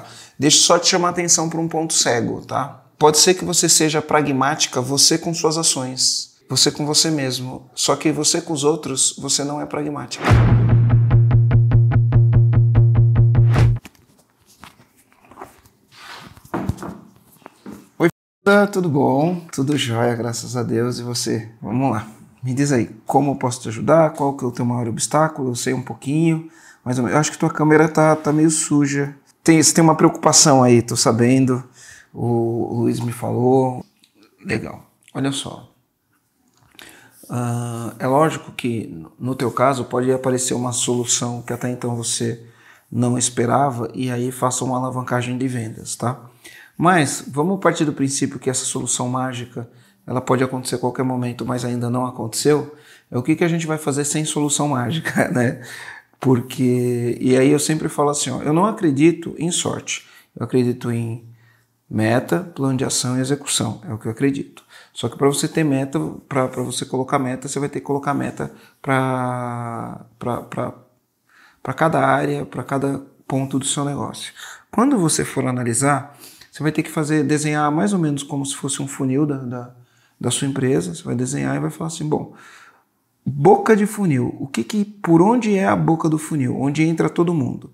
tá? Deixa eu só te chamar atenção para um ponto cego, tá? Pode ser que você seja pragmática você com suas ações, você com você mesmo, só que você com os outros, você não é pragmática. Oi, tudo bom? Tudo jóia, graças a Deus e você. Vamos lá. Me diz aí, como eu posso te ajudar? Qual que é o teu maior obstáculo? Eu sei um pouquinho, mas eu acho que tua câmera tá, tá meio suja tem, você tem uma preocupação aí, tô sabendo. O, Luiz me falou. Legal. Olha só. Uh, é lógico que no teu caso pode aparecer uma solução que até então você não esperava e aí faça uma alavancagem de vendas, tá? Mas vamos partir do princípio que essa solução mágica ela pode acontecer a qualquer momento, mas ainda não aconteceu. É o que, que a gente vai fazer sem solução mágica, né? Porque, e aí eu sempre falo assim, ó, eu não acredito em sorte, eu acredito em meta, plano de ação e execução, é o que eu acredito. Só que para você ter meta, para você colocar meta, você vai ter que colocar meta para cada área, para cada ponto do seu negócio. Quando você for analisar, você vai ter que fazer desenhar mais ou menos como se fosse um funil da, da, da sua empresa. Você vai desenhar e vai falar assim: bom, Boca de funil. O que, que por onde é a boca do funil? Onde entra todo mundo?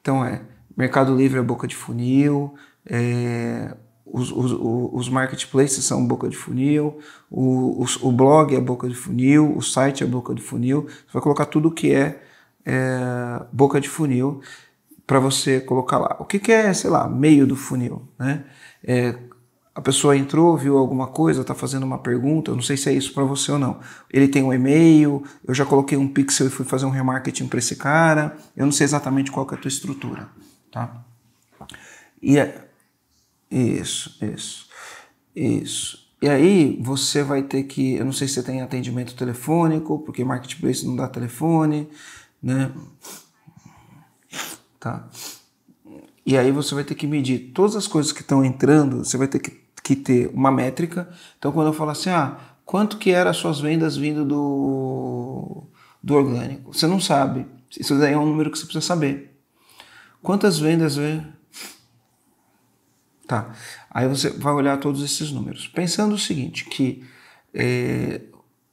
Então é Mercado Livre é boca de funil, é, os, os, os, marketplaces são boca de funil, o, o, o, blog é boca de funil, o site é boca de funil. Você vai colocar tudo que é, é boca de funil para você colocar lá. O que, que é, sei lá, meio do funil, né? É, a pessoa entrou, viu alguma coisa, está fazendo uma pergunta, eu não sei se é isso para você ou não. Ele tem um e-mail, eu já coloquei um pixel e fui fazer um remarketing para esse cara, eu não sei exatamente qual que é a tua estrutura, tá? E é... Isso, isso, isso. E aí você vai ter que, eu não sei se você tem atendimento telefônico, porque marketplace não dá telefone, né? Tá. E aí você vai ter que medir todas as coisas que estão entrando, você vai ter que que ter uma métrica. Então, quando eu falo assim, ah, quanto que eram as suas vendas vindo do, do orgânico? Você não sabe. Isso daí é um número que você precisa saber. Quantas vendas veio? Tá. Aí você vai olhar todos esses números. Pensando o seguinte, que é,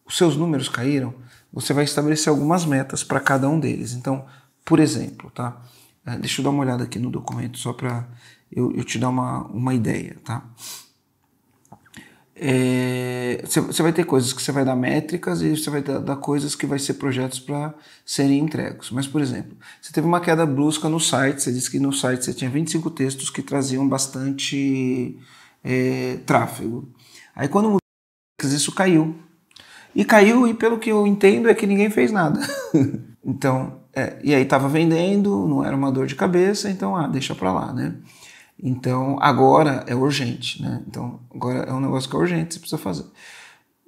os seus números caíram, você vai estabelecer algumas metas para cada um deles. Então, por exemplo, tá? Eh, deixa eu dar uma olhada aqui no documento só para eu, eu, te dar uma, uma ideia, tá? você é, vai ter coisas que você vai dar métricas e você vai dar, dar coisas que vai ser projetos para serem entregos. Mas, por exemplo, você teve uma queda brusca no site, você disse que no site você tinha 25 textos que traziam bastante é, tráfego. Aí quando mudou, isso caiu. E caiu, e pelo que eu entendo é que ninguém fez nada. então, é, e aí estava vendendo, não era uma dor de cabeça, então, ah, deixa para lá, né? Então, agora é urgente, né? Então, agora é um negócio que é urgente, você precisa fazer.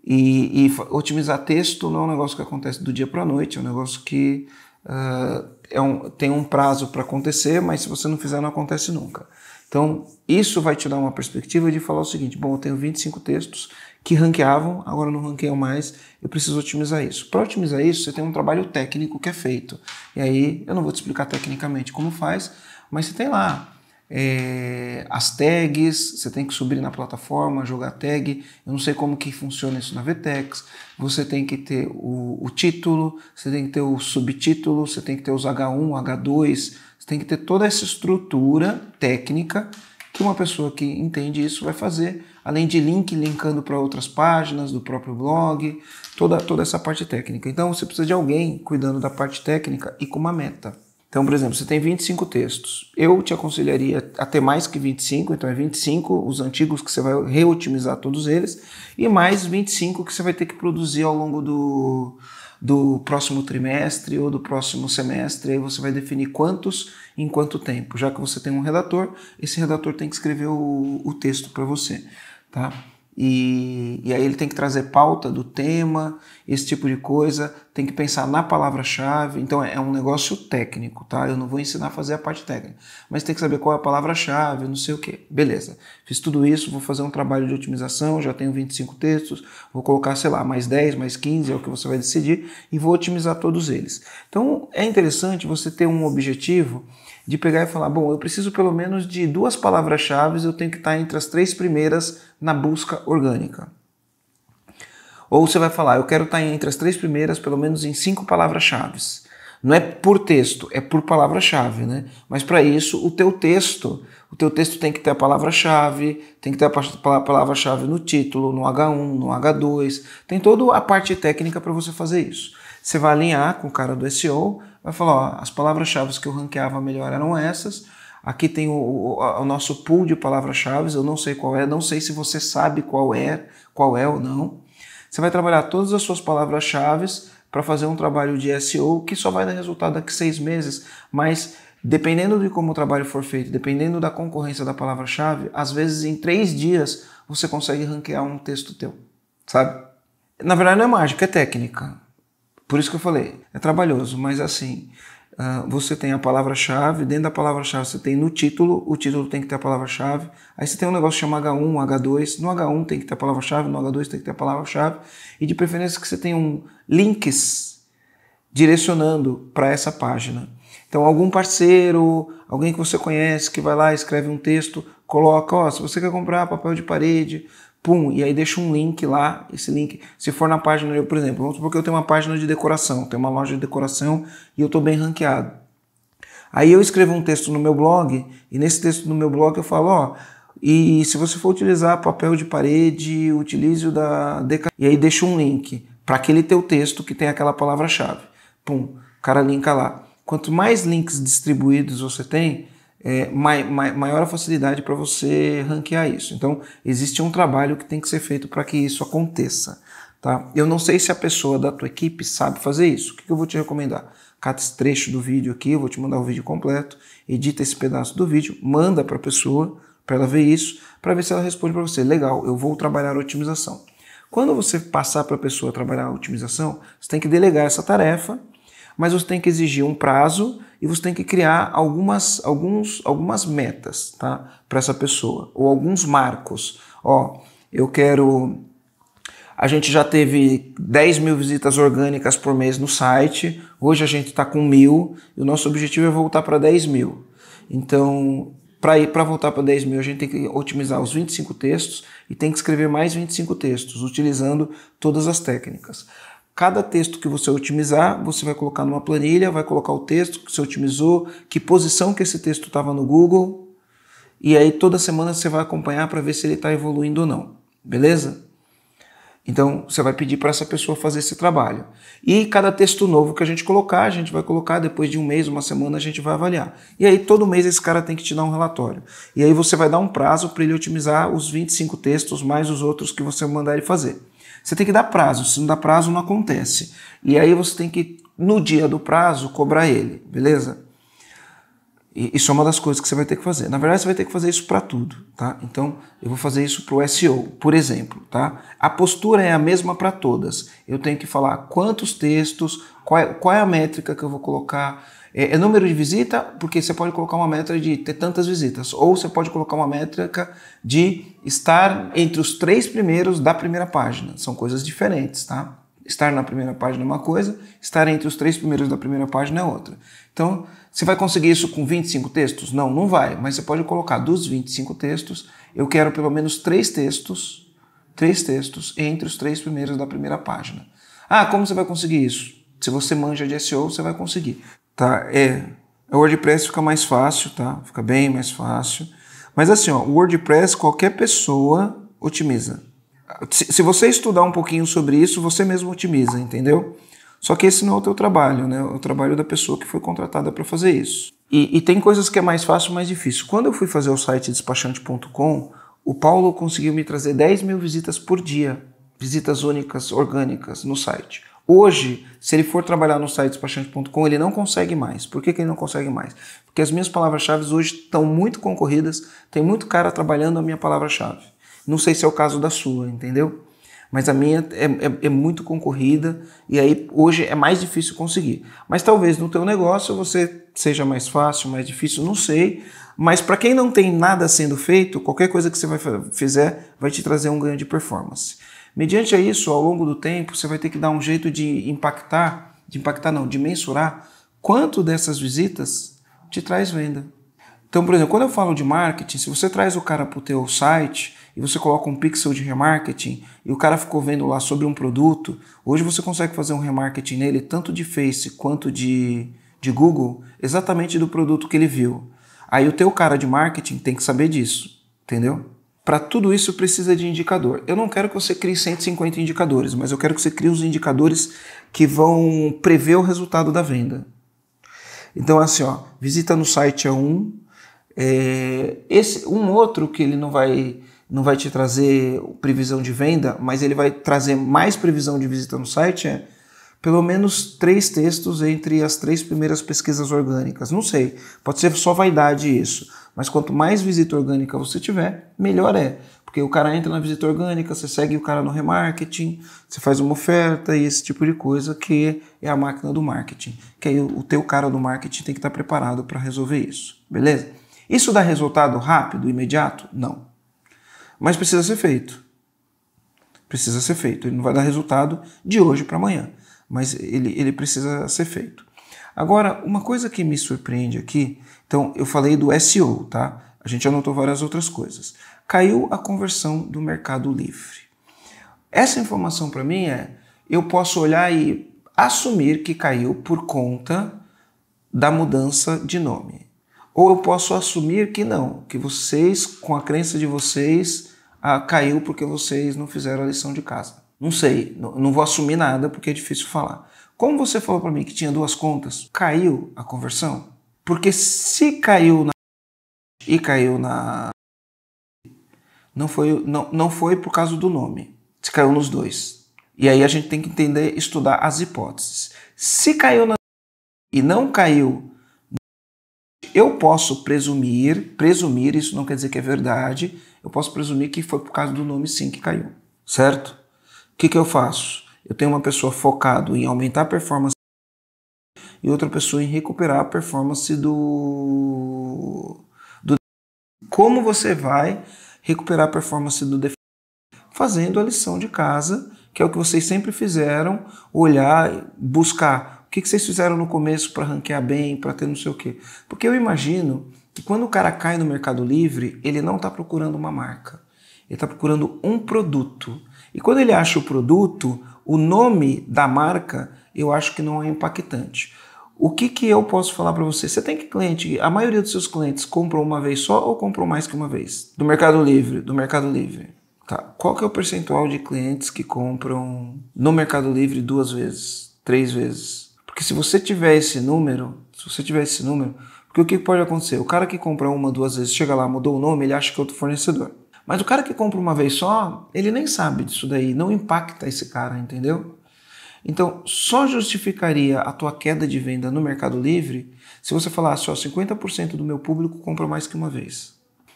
E, e otimizar texto não é um negócio que acontece do dia para a noite, é um negócio que uh, é um, tem um prazo para acontecer, mas se você não fizer, não acontece nunca. Então, isso vai te dar uma perspectiva de falar o seguinte: bom, eu tenho 25 textos que ranqueavam, agora não ranqueiam mais, eu preciso otimizar isso. Para otimizar isso, você tem um trabalho técnico que é feito. E aí, eu não vou te explicar tecnicamente como faz, mas você tem lá é, as tags, você tem que subir na plataforma, jogar tag. Eu não sei como que funciona isso na Vtex. Você tem que ter o, o título, você tem que ter o subtítulo, você tem que ter os H1, H2, você tem que ter toda essa estrutura técnica que uma pessoa que entende isso vai fazer, além de link linkando para outras páginas do próprio blog, toda, toda essa parte técnica. Então você precisa de alguém cuidando da parte técnica e com uma meta. Então, por exemplo, você tem 25 textos. Eu te aconselharia a ter mais que 25, então é 25 os antigos que você vai reotimizar todos eles, e mais 25 que você vai ter que produzir ao longo do, do próximo trimestre ou do próximo semestre, aí você vai definir quantos em quanto tempo. Já que você tem um redator, esse redator tem que escrever o, o texto para você, tá? E, e aí ele tem que trazer pauta do tema, esse tipo de coisa, tem que pensar na palavra-chave. Então é, é um negócio técnico, tá? Eu não vou ensinar a fazer a parte técnica, mas tem que saber qual é a palavra-chave, não sei o que. Beleza, fiz tudo isso, vou fazer um trabalho de otimização, já tenho 25 textos, vou colocar, sei lá, mais 10, mais 15, é o que você vai decidir, e vou otimizar todos eles. Então é interessante você ter um objetivo de pegar e falar: bom, eu preciso pelo menos de duas palavras-chave, eu tenho que estar entre as três primeiras na busca orgânica. Ou você vai falar: eu quero estar entre as três primeiras, pelo menos em cinco palavras-chave. Não é por texto, é por palavra-chave, né? Mas para isso, o teu texto, o teu texto tem que ter a palavra-chave, tem que ter a palavra-chave no título, no H1, no H2, tem toda a parte técnica para você fazer isso. Você vai alinhar com o cara do SEO, vai falar: ó, as palavras-chave que eu ranqueava melhor eram essas. Aqui tem o, o, o nosso pool de palavras-chave, eu não sei qual é, não sei se você sabe qual é, qual é ou não. Você vai trabalhar todas as suas palavras-chave para fazer um trabalho de SEO que só vai dar resultado daqui seis meses, mas dependendo de como o trabalho for feito, dependendo da concorrência da palavra-chave, às vezes em três dias você consegue ranquear um texto teu, sabe? Na verdade não é mágica, é técnica. Por isso que eu falei, é trabalhoso, mas assim, uh, você tem a palavra-chave, dentro da palavra-chave você tem no título, o título tem que ter a palavra-chave, aí você tem um negócio chamado H1, H2, no H1 tem que ter a palavra-chave, no H2 tem que ter a palavra-chave, e de preferência que você tenha um links direcionando para essa página. Então, algum parceiro, alguém que você conhece, que vai lá, escreve um texto, coloca, ó, se você quer comprar papel de parede, pum, e aí deixa um link lá, esse link, se for na página, eu, por exemplo, vamos supor que eu tenho uma página de decoração, tenho uma loja de decoração e eu estou bem ranqueado. Aí eu escrevo um texto no meu blog, e nesse texto no meu blog eu falo, ó, e se você for utilizar papel de parede, utilize o da Deca... E aí deixa um link para aquele teu texto que tem aquela palavra-chave. Pum, o cara linka lá. Quanto mais links distribuídos você tem, é, mai, mai, maior a facilidade para você ranquear isso. Então, existe um trabalho que tem que ser feito para que isso aconteça. Tá? Eu não sei se a pessoa da tua equipe sabe fazer isso. O que, que eu vou te recomendar? Cata esse trecho do vídeo aqui, eu vou te mandar o vídeo completo, edita esse pedaço do vídeo, manda para a pessoa, para ela ver isso, para ver se ela responde para você. Legal, eu vou trabalhar a otimização. Quando você passar para a pessoa trabalhar a otimização, você tem que delegar essa tarefa mas você tem que exigir um prazo e você tem que criar algumas, alguns, algumas metas tá? para essa pessoa, ou alguns marcos. Ó, eu quero. A gente já teve 10 mil visitas orgânicas por mês no site, hoje a gente está com mil, e o nosso objetivo é voltar para 10 mil. Então, para ir para voltar para 10 mil, a gente tem que otimizar os 25 textos e tem que escrever mais 25 textos, utilizando todas as técnicas. Cada texto que você otimizar, você vai colocar numa planilha, vai colocar o texto que você otimizou, que posição que esse texto estava no Google, e aí toda semana você vai acompanhar para ver se ele está evoluindo ou não, beleza? Então você vai pedir para essa pessoa fazer esse trabalho. E cada texto novo que a gente colocar, a gente vai colocar depois de um mês, uma semana, a gente vai avaliar. E aí todo mês esse cara tem que te dar um relatório. E aí você vai dar um prazo para ele otimizar os 25 textos mais os outros que você mandar ele fazer. Você tem que dar prazo, se não dá prazo, não acontece. E aí você tem que, no dia do prazo, cobrar ele, beleza? E isso é uma das coisas que você vai ter que fazer. Na verdade, você vai ter que fazer isso para tudo, tá? Então, eu vou fazer isso para o SEO, por exemplo, tá? A postura é a mesma para todas. Eu tenho que falar quantos textos, qual é, qual é a métrica que eu vou colocar, é, é, número de visita, porque você pode colocar uma métrica de ter tantas visitas, ou você pode colocar uma métrica de estar entre os três primeiros da primeira página. São coisas diferentes, tá? Estar na primeira página é uma coisa, estar entre os três primeiros da primeira página é outra. Então, você vai conseguir isso com 25 textos? Não, não vai, mas você pode colocar dos 25 textos, eu quero pelo menos três textos, três textos entre os três primeiros da primeira página. Ah, como você vai conseguir isso? Se você manja de SEO, você vai conseguir tá? É, o WordPress fica mais fácil, tá? Fica bem mais fácil. Mas assim, ó, o WordPress qualquer pessoa otimiza. Se você estudar um pouquinho sobre isso, você mesmo otimiza, entendeu? Só que esse não é o teu trabalho, né? É o trabalho da pessoa que foi contratada para fazer isso. E, e, tem coisas que é mais fácil, mais difícil. Quando eu fui fazer o site despachante.com, o Paulo conseguiu me trazer 10 mil visitas por dia, visitas únicas, orgânicas no site. Hoje, se ele for trabalhar no site despachante.com, ele não consegue mais. Por que, que ele não consegue mais? Porque as minhas palavras-chave hoje estão muito concorridas, tem muito cara trabalhando a minha palavra-chave. Não sei se é o caso da sua, entendeu? Mas a minha é, é, é, muito concorrida e aí hoje é mais difícil conseguir. Mas talvez no teu negócio você seja mais fácil, mais difícil, não sei. Mas para quem não tem nada sendo feito, qualquer coisa que você vai fizer vai te trazer um ganho de performance. Mediante a isso, ao longo do tempo, você vai ter que dar um jeito de impactar, de impactar não, de mensurar quanto dessas visitas te traz venda. Então, por exemplo, quando eu falo de marketing, se você traz o cara para o teu site e você coloca um pixel de remarketing e o cara ficou vendo lá sobre um produto, hoje você consegue fazer um remarketing nele tanto de Face quanto de, de Google, exatamente do produto que ele viu. Aí o teu cara de marketing tem que saber disso, entendeu? Para tudo isso precisa de indicador. Eu não quero que você crie 150 indicadores, mas eu quero que você crie os indicadores que vão prever o resultado da venda. Então, assim, ó, visita no site é um. É, esse, um outro que ele não vai, não vai te trazer previsão de venda, mas ele vai trazer mais previsão de visita no site é pelo menos três textos entre as três primeiras pesquisas orgânicas. Não sei, pode ser só vaidade isso. Mas quanto mais visita orgânica você tiver, melhor é. Porque o cara entra na visita orgânica, você segue o cara no remarketing, você faz uma oferta e esse tipo de coisa que é a máquina do marketing. Que aí o teu cara do marketing tem que estar tá preparado para resolver isso, beleza? Isso dá resultado rápido, imediato? Não. Mas precisa ser feito. Precisa ser feito. Ele não vai dar resultado de hoje para amanhã mas ele, ele precisa ser feito. Agora, uma coisa que me surpreende aqui, então eu falei do SEO, tá? A gente anotou várias outras coisas. Caiu a conversão do Mercado Livre. Essa informação para mim é, eu posso olhar e assumir que caiu por conta da mudança de nome. Ou eu posso assumir que não, que vocês, com a crença de vocês, ah, caiu porque vocês não fizeram a lição de casa. Não sei, não vou assumir nada porque é difícil falar. Como você falou para mim que tinha duas contas, caiu a conversão? Porque se caiu na e caiu na não foi não, não foi por causa do nome. Se caiu nos dois. E aí a gente tem que entender, estudar as hipóteses. Se caiu na e não caiu, eu posso presumir, presumir, isso não quer dizer que é verdade, eu posso presumir que foi por causa do nome sim que caiu, certo? O que, que eu faço? Eu tenho uma pessoa focada em aumentar a performance e outra pessoa em recuperar a performance do. do... Como você vai recuperar a performance do defensor? Fazendo a lição de casa, que é o que vocês sempre fizeram, olhar, buscar. O que, que vocês fizeram no começo para ranquear bem, para ter não sei o quê? Porque eu imagino que quando o cara cai no Mercado Livre, ele não está procurando uma marca, ele está procurando um produto. E quando ele acha o produto, o nome da marca eu acho que não é impactante. O que, que eu posso falar para você? Você tem que cliente, a maioria dos seus clientes comprou uma vez só ou comprou mais que uma vez? Do Mercado Livre, do Mercado Livre. Tá. Qual que é o percentual de clientes que compram no Mercado Livre duas vezes, três vezes? Porque se você tiver esse número, se você tiver esse número, porque o que pode acontecer? O cara que compra uma, duas vezes, chega lá, mudou o nome, ele acha que é outro fornecedor. Mas o cara que compra uma vez só, ele nem sabe disso daí, não impacta esse cara, entendeu? Então, só justificaria a tua queda de venda no Mercado Livre se você falasse, ó, 50% do meu público compra mais que uma vez.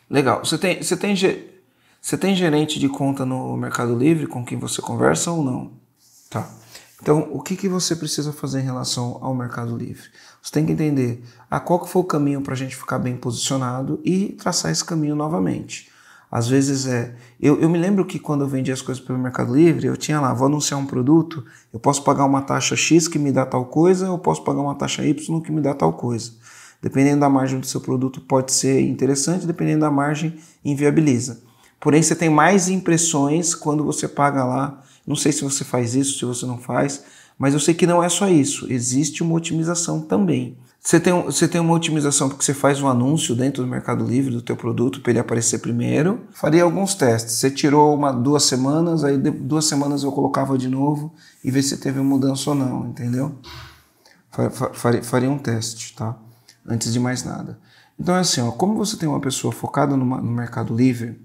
Legal. Você tem, você tem, você tem gerente de conta no Mercado Livre com quem você conversa ou não? Tá. Então, o que, que você precisa fazer em relação ao Mercado Livre? Você tem que entender a ah, qual que foi o caminho para a gente ficar bem posicionado e traçar esse caminho novamente. Às vezes é. Eu, eu me lembro que quando eu vendia as coisas pelo Mercado Livre, eu tinha lá, vou anunciar um produto, eu posso pagar uma taxa X que me dá tal coisa, eu posso pagar uma taxa Y que me dá tal coisa. Dependendo da margem do seu produto, pode ser interessante, dependendo da margem, inviabiliza. Porém, você tem mais impressões quando você paga lá. Não sei se você faz isso, se você não faz, mas eu sei que não é só isso. Existe uma otimização também. Você tem, você tem uma otimização porque você faz um anúncio dentro do Mercado Livre do teu produto para ele aparecer primeiro. Faria alguns testes. Você tirou uma duas semanas, aí de, duas semanas eu colocava de novo e ver se teve mudança ou não, entendeu? Faria, faria um teste, tá? Antes de mais nada. Então é assim, ó, como você tem uma pessoa focada no, no Mercado Livre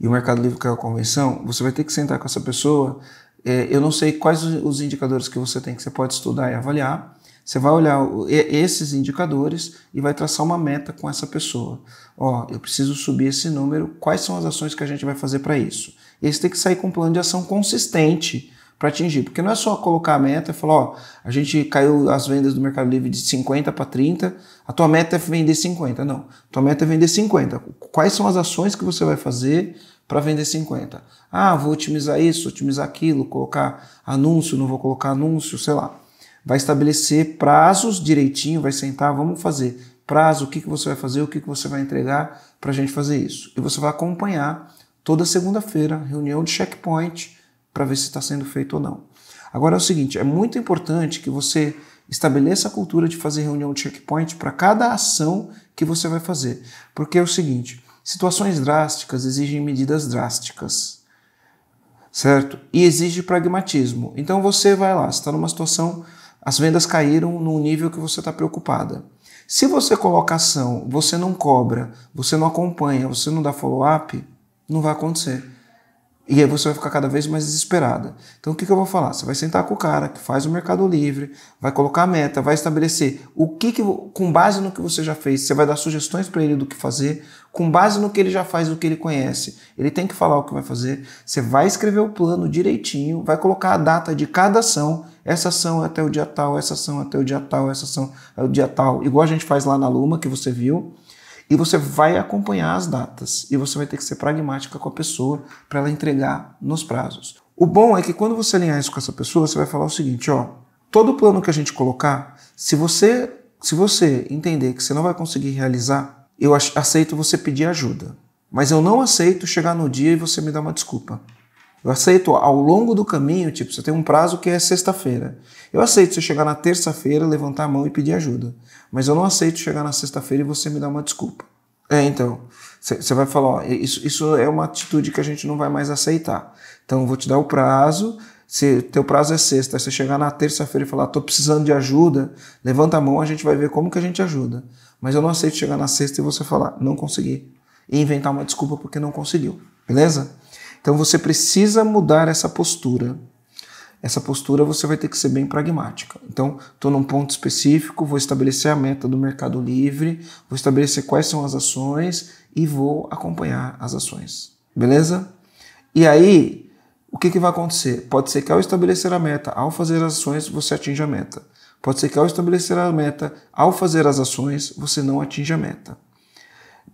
e o Mercado Livre caiu a convenção, você vai ter que sentar com essa pessoa. É, eu não sei quais os indicadores que você tem que você pode estudar e avaliar você vai olhar esses indicadores e vai traçar uma meta com essa pessoa. Ó, eu preciso subir esse número, quais são as ações que a gente vai fazer para isso? E você tem que sair com um plano de ação consistente para atingir, porque não é só colocar a meta e falar, ó, a gente caiu as vendas do Mercado Livre de 50 para 30, a tua meta é vender 50. Não, tua meta é vender 50. Quais são as ações que você vai fazer para vender 50? Ah, vou otimizar isso, otimizar aquilo, colocar anúncio, não vou colocar anúncio, sei lá vai estabelecer prazos direitinho, vai sentar, vamos fazer prazo, o que, que você vai fazer, o que, que você vai entregar para a gente fazer isso. E você vai acompanhar toda segunda-feira, reunião de checkpoint, para ver se está sendo feito ou não. Agora é o seguinte: é muito importante que você estabeleça a cultura de fazer reunião de checkpoint para cada ação que você vai fazer. Porque é o seguinte: situações drásticas exigem medidas drásticas, certo? E exige pragmatismo. Então você vai lá, está numa situação as vendas caíram num nível que você está preocupada. Se você coloca ação, você não cobra, você não acompanha, você não dá follow-up, não vai acontecer. E aí você vai ficar cada vez mais desesperada. Então o que, que eu vou falar? Você vai sentar com o cara que faz o Mercado Livre, vai colocar a meta, vai estabelecer o que, que com base no que você já fez, você vai dar sugestões para ele do que fazer, com base no que ele já faz, no que ele conhece. Ele tem que falar o que vai fazer, você vai escrever o plano direitinho, vai colocar a data de cada ação essa ação é até o dia tal, essa ação é até o dia tal, essa ação até o dia tal. Igual a gente faz lá na Luma, que você viu. E você vai acompanhar as datas. E você vai ter que ser pragmática com a pessoa para ela entregar nos prazos. O bom é que quando você alinhar isso com essa pessoa, você vai falar o seguinte, ó. Todo plano que a gente colocar, se você, se você entender que você não vai conseguir realizar, eu aceito você pedir ajuda. Mas eu não aceito chegar no dia e você me dar uma desculpa. Eu aceito ao longo do caminho, tipo, você tem um prazo que é sexta-feira. Eu aceito você chegar na terça-feira, levantar a mão e pedir ajuda. Mas eu não aceito chegar na sexta-feira e você me dar uma desculpa. É, então, você vai falar, ó, isso, isso é uma atitude que a gente não vai mais aceitar. Então, eu vou te dar o prazo, se teu prazo é sexta, você chegar na terça-feira e falar, tô precisando de ajuda, levanta a mão, a gente vai ver como que a gente ajuda. Mas eu não aceito chegar na sexta e você falar, não consegui. E inventar uma desculpa porque não conseguiu. Beleza? Então você precisa mudar essa postura. Essa postura você vai ter que ser bem pragmática. Então, estou num ponto específico, vou estabelecer a meta do Mercado Livre, vou estabelecer quais são as ações e vou acompanhar as ações. Beleza? E aí, o que, que vai acontecer? Pode ser que ao estabelecer a meta, ao fazer as ações, você atinja a meta. Pode ser que ao estabelecer a meta, ao fazer as ações, você não atinja a meta.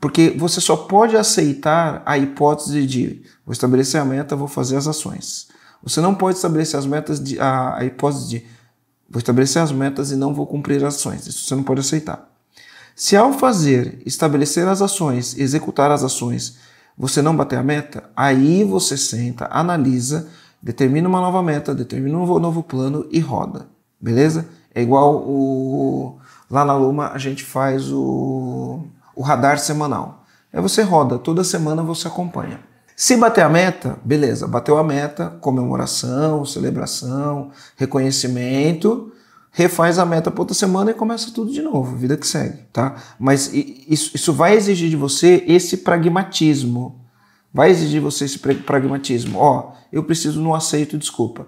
Porque você só pode aceitar a hipótese de vou estabelecer a meta, vou fazer as ações. Você não pode estabelecer as metas de a, a hipótese de vou estabelecer as metas e não vou cumprir as ações. Isso você não pode aceitar. Se ao fazer, estabelecer as ações, executar as ações, você não bater a meta, aí você senta, analisa, determina uma nova meta, determina um novo plano e roda. Beleza? É igual o lá na Luma a gente faz o o radar semanal. Aí você roda, toda semana você acompanha. Se bater a meta, beleza, bateu a meta, comemoração, celebração, reconhecimento, refaz a meta para outra semana e começa tudo de novo, vida que segue, tá? Mas isso vai exigir de você esse pragmatismo. Vai exigir de você esse pragmatismo. Ó, eu preciso, não aceito desculpa.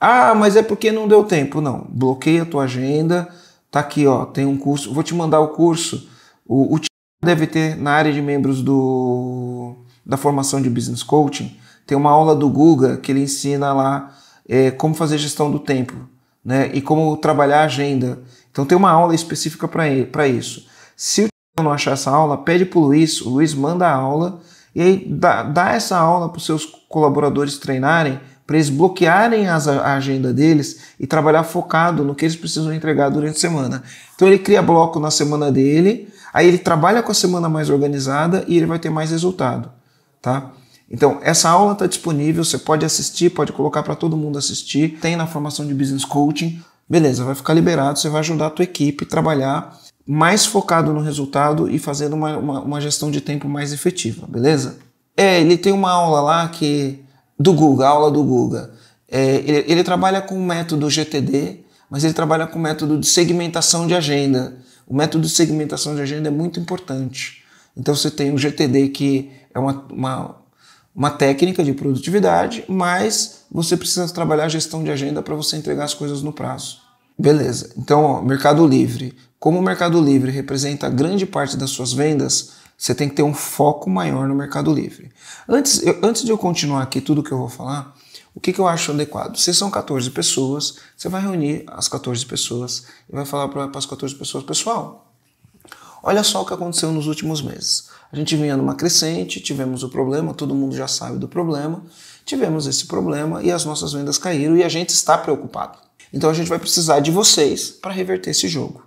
Ah, mas é porque não deu tempo. Não, bloqueia a tua agenda, tá aqui, ó, tem um curso, vou te mandar o curso o, o time deve ter na área de membros do, da formação de business coaching, tem uma aula do Guga que ele ensina lá é, como fazer gestão do tempo né, e como trabalhar a agenda. Então tem uma aula específica para isso. Se o time não achar essa aula, pede para o Luiz, o Luiz manda a aula e aí dá, dá essa aula para os seus colaboradores treinarem para eles bloquearem as, a agenda deles e trabalhar focado no que eles precisam entregar durante a semana. Então ele cria bloco na semana dele, Aí ele trabalha com a semana mais organizada e ele vai ter mais resultado, tá? Então, essa aula está disponível, você pode assistir, pode colocar para todo mundo assistir. Tem na formação de Business Coaching. Beleza, vai ficar liberado, você vai ajudar a tua equipe a trabalhar mais focado no resultado e fazendo uma, uma, uma gestão de tempo mais efetiva, beleza? É, ele tem uma aula lá que do Guga, aula do Guga. É, ele, ele trabalha com o método GTD, mas ele trabalha com o método de segmentação de agenda. O método de segmentação de agenda é muito importante. Então você tem o GTD, que é uma, uma, uma técnica de produtividade, mas você precisa trabalhar a gestão de agenda para você entregar as coisas no prazo. Beleza, então ó, Mercado Livre. Como o Mercado Livre representa grande parte das suas vendas, você tem que ter um foco maior no Mercado Livre. Antes, eu, antes de eu continuar aqui tudo que eu vou falar, o que, que eu acho adequado? Se são 14 pessoas, você vai reunir as 14 pessoas e vai falar para as 14 pessoas, pessoal, olha só o que aconteceu nos últimos meses. A gente vinha numa crescente, tivemos o problema, todo mundo já sabe do problema, tivemos esse problema e as nossas vendas caíram e a gente está preocupado. Então a gente vai precisar de vocês para reverter esse jogo.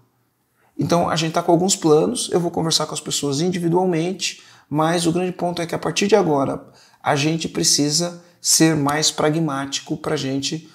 Então a gente está com alguns planos, eu vou conversar com as pessoas individualmente, mas o grande ponto é que a partir de agora a gente precisa ser mais pragmático para a gente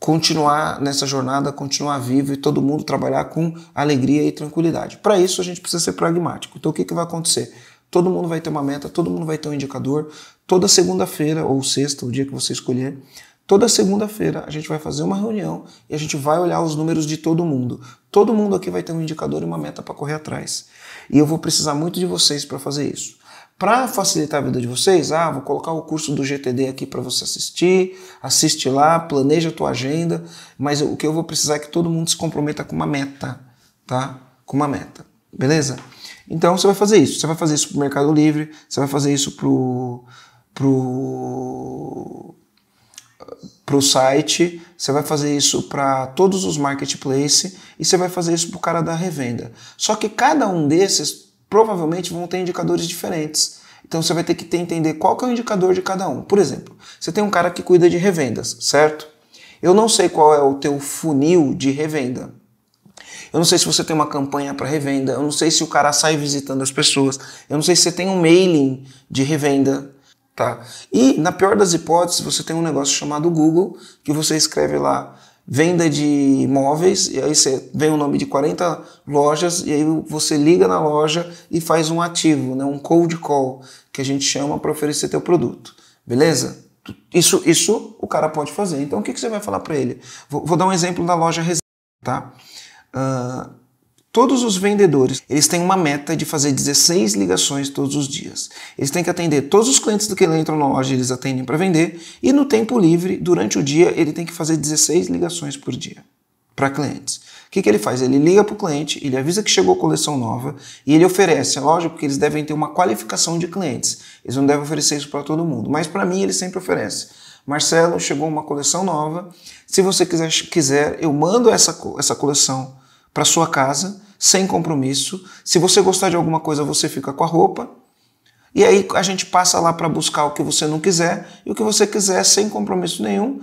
continuar nessa jornada, continuar vivo e todo mundo trabalhar com alegria e tranquilidade. Para isso a gente precisa ser pragmático. Então o que, que vai acontecer? Todo mundo vai ter uma meta, todo mundo vai ter um indicador. Toda segunda-feira ou sexta, o dia que você escolher, toda segunda-feira a gente vai fazer uma reunião e a gente vai olhar os números de todo mundo. Todo mundo aqui vai ter um indicador e uma meta para correr atrás. E eu vou precisar muito de vocês para fazer isso. Para facilitar a vida de vocês, ah, vou colocar o curso do GTD aqui para você assistir, assiste lá, planeja a tua agenda, mas o que eu vou precisar é que todo mundo se comprometa com uma meta, tá? Com uma meta, beleza? Então você vai fazer isso, você vai fazer isso pro Mercado Livre, você vai fazer isso pro pro pro site, você vai fazer isso para todos os marketplaces e você vai fazer isso pro cara da revenda. Só que cada um desses provavelmente vão ter indicadores diferentes. Então você vai ter que entender qual que é o indicador de cada um. Por exemplo, você tem um cara que cuida de revendas, certo? Eu não sei qual é o teu funil de revenda. Eu não sei se você tem uma campanha para revenda, eu não sei se o cara sai visitando as pessoas, eu não sei se você tem um mailing de revenda, tá? E na pior das hipóteses, você tem um negócio chamado Google, que você escreve lá venda de imóveis, e aí você vem o nome de 40 lojas, e aí você liga na loja e faz um ativo, né, um cold call, que a gente chama para oferecer teu produto. Beleza? Isso, isso o cara pode fazer. Então o que, que você vai falar para ele? Vou, vou, dar um exemplo da loja reserva. tá? Uh, Todos os vendedores, eles têm uma meta de fazer 16 ligações todos os dias. Eles têm que atender todos os clientes do que entram na loja, eles atendem para vender, e no tempo livre, durante o dia, ele tem que fazer 16 ligações por dia para clientes. O que, que, ele faz? Ele liga para o cliente, ele avisa que chegou coleção nova e ele oferece. É lógico porque eles devem ter uma qualificação de clientes. Eles não devem oferecer isso para todo mundo, mas para mim ele sempre oferece. Marcelo, chegou uma coleção nova. Se você quiser, quiser eu mando essa, essa coleção para sua casa sem compromisso. Se você gostar de alguma coisa, você fica com a roupa. E aí a gente passa lá para buscar o que você não quiser e o que você quiser sem compromisso nenhum.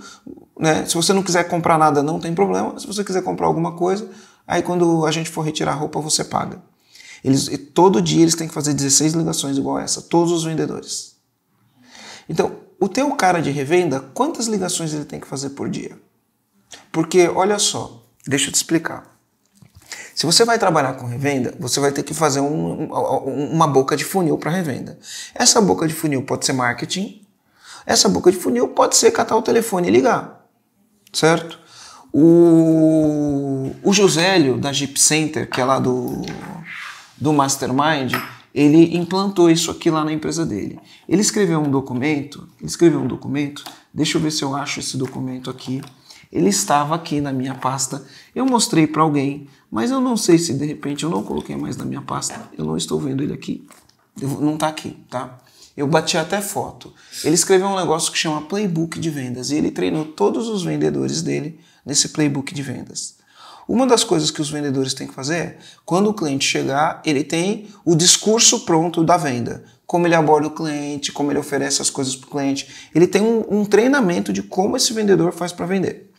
Né? Se você não quiser comprar nada, não tem problema. Se você quiser comprar alguma coisa, aí quando a gente for retirar a roupa, você paga. Eles, todo dia eles têm que fazer 16 ligações igual essa, todos os vendedores. Então, o teu cara de revenda, quantas ligações ele tem que fazer por dia? Porque, olha só, deixa eu te explicar. Se você vai trabalhar com revenda, você vai ter que fazer um, uma boca de funil para revenda. Essa boca de funil pode ser marketing, essa boca de funil pode ser catar o telefone e ligar, certo? O, o Josélio, da Jeep Center, que é lá do, do Mastermind, ele implantou isso aqui lá na empresa dele. Ele escreveu um documento, escreveu um documento, deixa eu ver se eu acho esse documento aqui ele estava aqui na minha pasta. Eu mostrei para alguém, mas eu não sei se de repente eu não coloquei mais na minha pasta. Eu não estou vendo ele aqui. Eu, não está aqui, tá? Eu bati até foto. Ele escreveu um negócio que chama Playbook de Vendas e ele treinou todos os vendedores dele nesse Playbook de Vendas. Uma das coisas que os vendedores têm que fazer é, quando o cliente chegar, ele tem o discurso pronto da venda. Como ele aborda o cliente, como ele oferece as coisas para o cliente. Ele tem um, um treinamento de como esse vendedor faz para vender.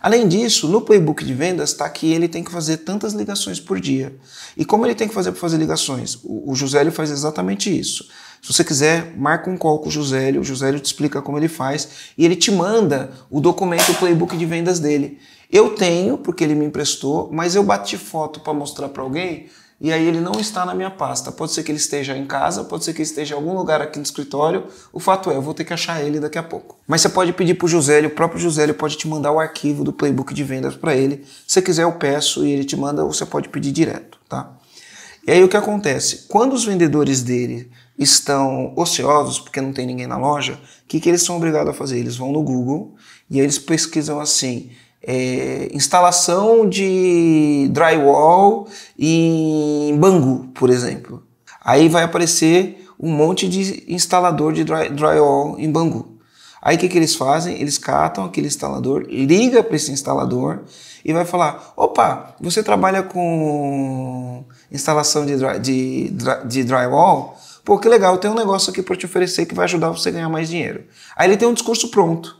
Além disso, no playbook de vendas está que ele tem que fazer tantas ligações por dia. E como ele tem que fazer para fazer ligações? O, o Josélio faz exatamente isso. Se você quiser, marca um call com o Josélio, o Josélio te explica como ele faz e ele te manda o documento, o playbook de vendas dele. Eu tenho, porque ele me emprestou, mas eu bati foto para mostrar para alguém e aí ele não está na minha pasta. Pode ser que ele esteja em casa, pode ser que ele esteja em algum lugar aqui no escritório. O fato é, eu vou ter que achar ele daqui a pouco. Mas você pode pedir para o José, o próprio José pode te mandar o arquivo do playbook de vendas para ele. Se quiser, eu peço e ele te manda, ou você pode pedir direto, tá? E aí o que acontece? Quando os vendedores dele estão ociosos, porque não tem ninguém na loja, o que, que eles são obrigados a fazer? Eles vão no Google e aí eles pesquisam assim, é, instalação de drywall em Bangu, por exemplo. Aí vai aparecer um monte de instalador de drywall em Bangu. Aí o que, que eles fazem? Eles catam aquele instalador, liga para esse instalador e vai falar: opa, você trabalha com instalação de, dry, de, de drywall? Pô, que legal, tem um negócio aqui para te oferecer que vai ajudar você a ganhar mais dinheiro. Aí ele tem um discurso pronto.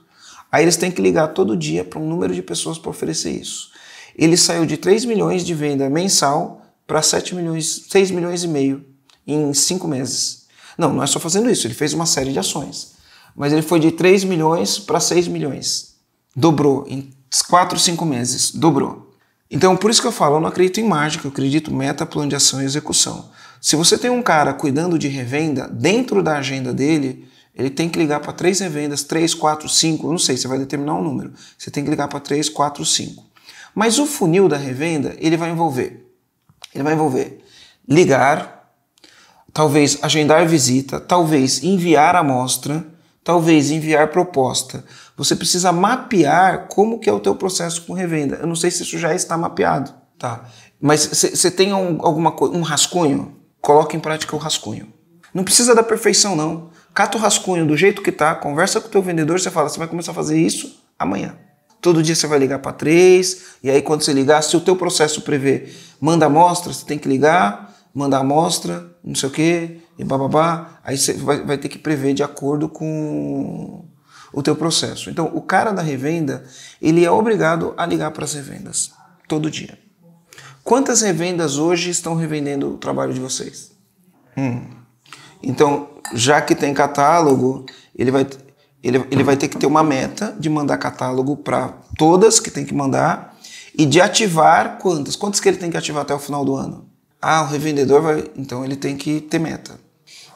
Aí eles têm que ligar todo dia para um número de pessoas para oferecer isso. Ele saiu de 3 milhões de venda mensal para 7 milhões, 6 milhões e meio em 5 meses. Não, não é só fazendo isso, ele fez uma série de ações. Mas ele foi de 3 milhões para 6 milhões. Dobrou em 4, 5 meses, dobrou. Então, por isso que eu falo, eu não acredito em mágica, eu acredito meta, plano de ação e execução. Se você tem um cara cuidando de revenda dentro da agenda dele, ele tem que ligar para três revendas, três, quatro, cinco, não sei, você vai determinar o um número. Você tem que ligar para três, quatro, cinco. Mas o funil da revenda, ele vai envolver. Ele vai envolver ligar, talvez agendar visita, talvez enviar amostra, talvez enviar proposta. Você precisa mapear como que é o teu processo com revenda. Eu não sei se isso já está mapeado, tá? Mas você tem um, alguma um rascunho? Coloque em prática o rascunho. Não precisa da perfeição, não. Cata o rascunho do jeito que tá, conversa com o teu vendedor, você fala, você vai começar a fazer isso amanhã. Todo dia você vai ligar para três, e aí quando você ligar, se o teu processo prevê, manda amostra, você tem que ligar, manda amostra, não sei o quê, e bababá, aí você vai, vai ter que prever de acordo com o teu processo. Então, o cara da revenda, ele é obrigado a ligar para as revendas todo dia. Quantas revendas hoje estão revendendo o trabalho de vocês? Hum. Então, já que tem catálogo, ele vai, ele, ele vai ter que ter uma meta de mandar catálogo para todas que tem que mandar e de ativar quantas. Quantas que ele tem que ativar até o final do ano? Ah, o revendedor vai. Então ele tem que ter meta.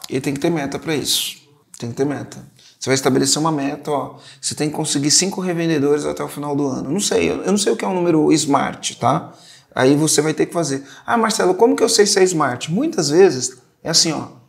Ele tem que ter meta para isso. Tem que ter meta. Você vai estabelecer uma meta, ó. Você tem que conseguir cinco revendedores até o final do ano. Não sei, eu não sei o que é um número smart, tá? Aí você vai ter que fazer. Ah, Marcelo, como que eu sei se é smart? Muitas vezes é assim, ó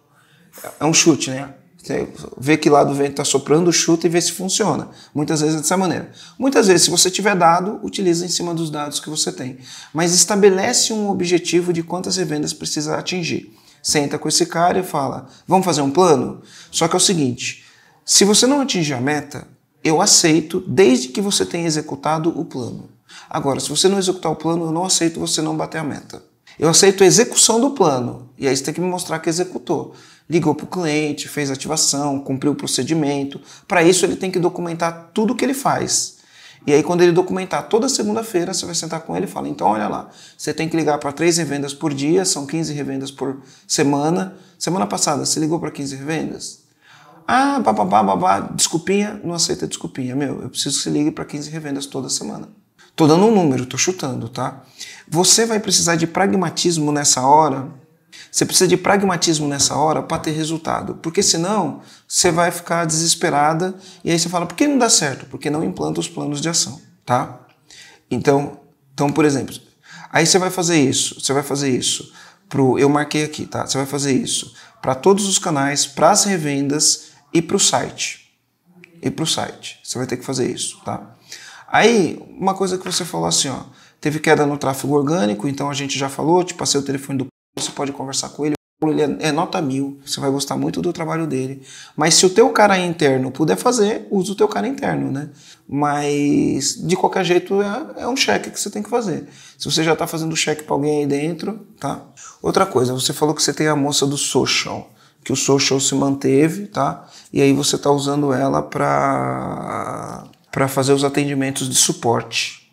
é um chute, né? Você vê que lado o vento está soprando, chuta e vê se funciona. Muitas vezes é dessa maneira. Muitas vezes, se você tiver dado, utiliza em cima dos dados que você tem. Mas estabelece um objetivo de quantas revendas precisa atingir. Senta com esse cara e fala: vamos fazer um plano? Só que é o seguinte: se você não atingir a meta, eu aceito desde que você tenha executado o plano. Agora, se você não executar o plano, eu não aceito você não bater a meta. Eu aceito a execução do plano. E aí você tem que me mostrar que executou ligou para o cliente, fez ativação, cumpriu o procedimento. Para isso, ele tem que documentar tudo que ele faz. E aí, quando ele documentar toda segunda-feira, você vai sentar com ele e fala: então, olha lá, você tem que ligar para três revendas por dia, são 15 revendas por semana. Semana passada, você ligou para 15 revendas? Ah, bababá, babá, desculpinha, não aceita desculpinha, meu, eu preciso que você ligue para 15 revendas toda semana. Tô dando um número, tô chutando, tá? Você vai precisar de pragmatismo nessa hora você precisa de pragmatismo nessa hora para ter resultado, porque senão você vai ficar desesperada e aí você fala: por que não dá certo? Porque não implanta os planos de ação, tá? Então, então por exemplo, aí você vai fazer isso, você vai fazer isso pro eu marquei aqui, tá? Você vai fazer isso para todos os canais, para as revendas e para o site. E para o site, você vai ter que fazer isso, tá? Aí, uma coisa que você falou assim, ó, teve queda no tráfego orgânico, então a gente já falou, te tipo, passei o telefone do você pode conversar com ele. Ele é, é, nota mil, você vai gostar muito do trabalho dele. Mas se o teu cara é interno puder fazer, usa o teu cara interno, né? Mas de qualquer jeito é, é um cheque que você tem que fazer. Se você já está fazendo cheque para alguém aí dentro, tá? Outra coisa, você falou que você tem a moça do social que o social se manteve, tá? E aí você está usando ela para para fazer os atendimentos de suporte,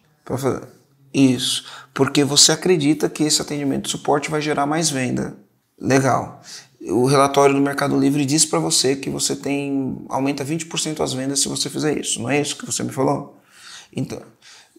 isso, porque você acredita que esse atendimento de suporte vai gerar mais venda. Legal. O relatório do Mercado Livre diz para você que você tem aumenta 20% as vendas se você fizer isso. Não é isso que você me falou? Então,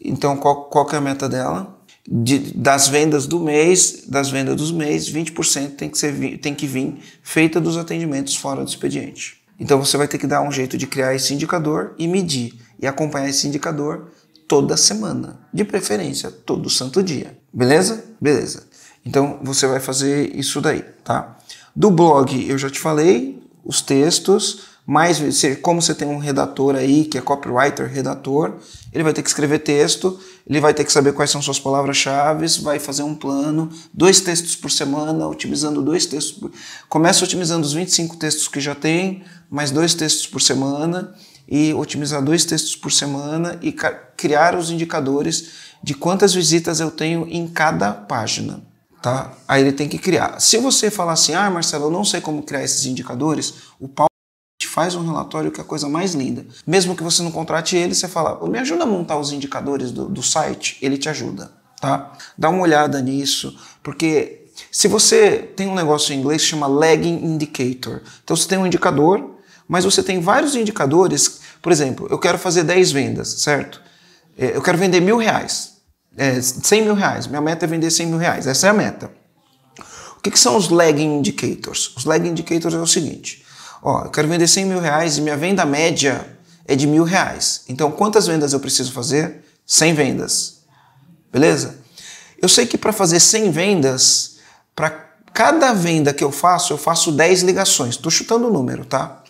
então qual, qual que é a meta dela? De, das vendas do mês, das vendas dos meses, 20% tem que, ser, tem que vir feita dos atendimentos fora do expediente. Então você vai ter que dar um jeito de criar esse indicador e medir e acompanhar esse indicador toda semana, de preferência todo santo dia. Beleza? Beleza. Então você vai fazer isso daí, tá? Do blog eu já te falei os textos, mas como você tem um redator aí que é copywriter, redator, ele vai ter que escrever texto, ele vai ter que saber quais são suas palavras-chave, vai fazer um plano, dois textos por semana, otimizando dois textos. Por... Começa otimizando os 25 textos que já tem, mais dois textos por semana e otimizar dois textos por semana e criar os indicadores de quantas visitas eu tenho em cada página. Tá? Aí ele tem que criar. Se você falar assim, ah, Marcelo, eu não sei como criar esses indicadores, o Paulo te faz um relatório que é a coisa mais linda. Mesmo que você não contrate ele, você fala, me ajuda a montar os indicadores do, do site, ele te ajuda. Tá? Dá uma olhada nisso, porque se você tem um negócio em inglês que chama lagging indicator, então você tem um indicador mas você tem vários indicadores, por exemplo, eu quero fazer 10 vendas, certo? É, eu quero vender mil reais, é, 100 mil reais, minha meta é vender 100 mil reais, essa é a meta. O que, que são os lag indicators? Os lag indicators é o seguinte, ó, eu quero vender 100 mil reais e minha venda média é de mil reais. Então, quantas vendas eu preciso fazer? 100 vendas, beleza? Eu sei que para fazer 100 vendas, para cada venda que eu faço, eu faço 10 ligações. Estou chutando o número, tá?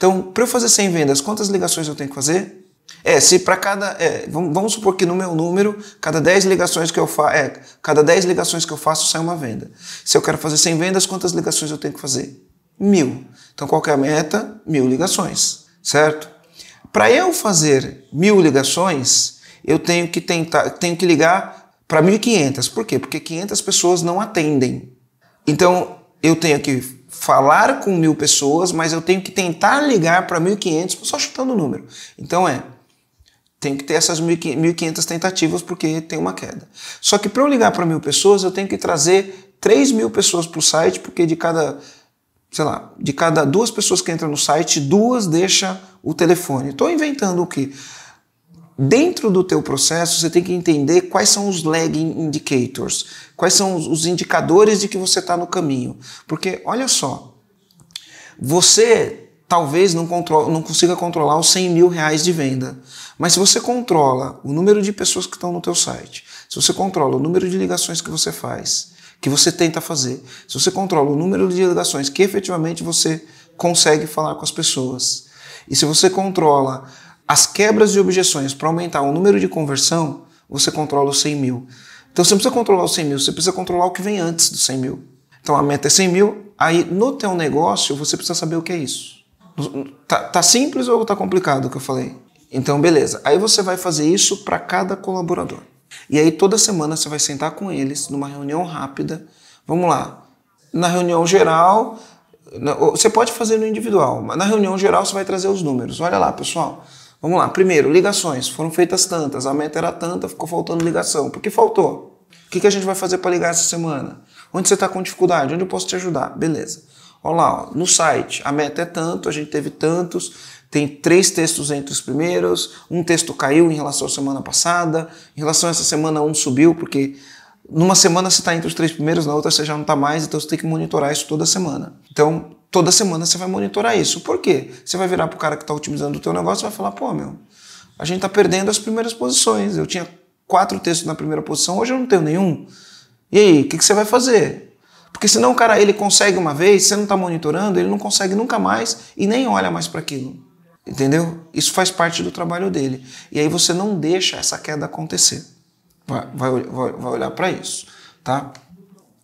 Então, para eu fazer 100 vendas, quantas ligações eu tenho que fazer? É, se para cada. É, vamos, supor que no meu número, cada 10 ligações que eu faço. É, cada 10 ligações que eu faço sai uma venda. Se eu quero fazer 100 vendas, quantas ligações eu tenho que fazer? Mil. Então qual é a meta? Mil ligações, certo? Para eu fazer mil ligações, eu tenho que tentar, tenho que ligar para 1.500. Por quê? Porque 500 pessoas não atendem. Então eu tenho que falar com mil pessoas, mas eu tenho que tentar ligar para 1.500 só chutando o número. Então é, tenho que ter essas 1.500 tentativas porque tem uma queda. Só que para eu ligar para mil pessoas, eu tenho que trazer 3 mil pessoas para o site, porque de cada, sei lá, de cada duas pessoas que entram no site, duas deixa o telefone. Estou inventando o quê? Dentro do teu processo, você tem que entender quais são os lagging indicators, quais são os indicadores de que você está no caminho. Porque, olha só, você talvez não, não consiga controlar os 100 mil reais de venda. Mas se você controla o número de pessoas que estão no teu site, se você controla o número de ligações que você faz, que você tenta fazer, se você controla o número de ligações que efetivamente você consegue falar com as pessoas, e se você controla as quebras de objeções para aumentar o número de conversão, você controla os 100 mil. Então você não precisa controlar os 100 mil, você precisa controlar o que vem antes dos 100 mil. Então a meta é 100 mil, aí no teu negócio você precisa saber o que é isso. Tá, tá simples ou tá complicado o que eu falei? Então beleza, aí você vai fazer isso para cada colaborador. E aí toda semana você vai sentar com eles numa reunião rápida. Vamos lá, na reunião geral, você pode fazer no individual, mas na reunião geral você vai trazer os números. Olha lá, pessoal, Vamos lá, primeiro, ligações. Foram feitas tantas, a meta era tanta, ficou faltando ligação. Por que faltou? O que, que a gente vai fazer para ligar essa semana? Onde você está com dificuldade? Onde eu posso te ajudar? Beleza. Olha lá, ó, no site, a meta é tanto, a gente teve tantos, tem três textos entre os primeiros, um texto caiu em relação à semana passada, em relação a essa semana um subiu, porque numa semana você está entre os três primeiros, na outra você já não está mais, então você tem que monitorar isso toda semana. Então, toda semana você vai monitorar isso. Por quê? Você vai virar pro cara que está otimizando o teu negócio e vai falar, pô, meu, a gente está perdendo as primeiras posições. Eu tinha quatro textos na primeira posição, hoje eu não tenho nenhum. E aí, o que, que, você vai fazer? Porque senão o cara ele consegue uma vez, você não está monitorando, ele não consegue nunca mais e nem olha mais para aquilo. Entendeu? Isso faz parte do trabalho dele. E aí você não deixa essa queda acontecer. vai, vai, vai olhar para isso, tá?